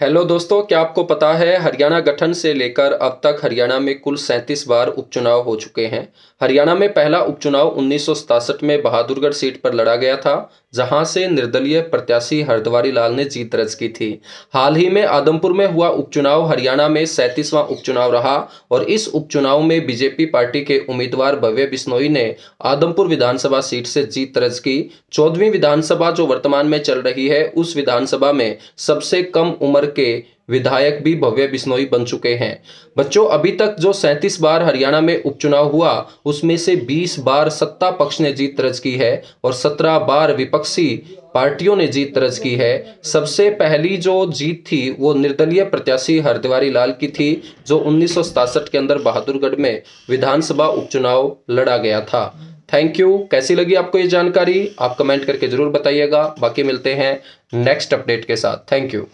hello दोस्तों क्या आपको पता है हरियाणा गठन से लेकर अब तक हरियाणा में कुल सैंतीस बार उपचुनाव हो चुके हैं हरियाणा में पहला उपचुनाव उन्नीस में बहादुरगढ़ सीट पर लड़ा गया था जहां से निर्दलीय प्रत्याशी हरद्वारी लाल ने जीत दर्ज की थी हाल ही में आदमपुर में हुआ उपचुनाव हरियाणा में सैंतीसवां उपचुनाव रहा और इस उपचुनाव में बीजेपी पार्टी के उम्मीदवार भव्य बिश्नोई ने आदमपुर विधानसभा सीट से जीत दर्ज की चौदहवीं विधानसभा जो वर्तमान में चल रही है उस विधानसभा में सबसे कम उम्र के विधायक भी भव्य बिश्नोई बन चुके हैं बच्चों अभी तक जो सैंतीस बार हरियाणा में उपचुनाव हुआ उसमें से 20 बार सत्ता पक्ष ने जीत दर्ज की है और 17 बार विपक्षी पार्टियों ने जीत दर्ज की है सबसे पहली जो जीत थी वो निर्दलीय प्रत्याशी हरद्वारी लाल की थी जो उन्नीस के अंदर बहादुरगढ़ में विधानसभा उपचुनाव लड़ा गया था थैंक यू कैसी लगी आपको ये जानकारी आप कमेंट करके जरूर बताइएगा बाकी मिलते हैं नेक्स्ट अपडेट के साथ थैंक यू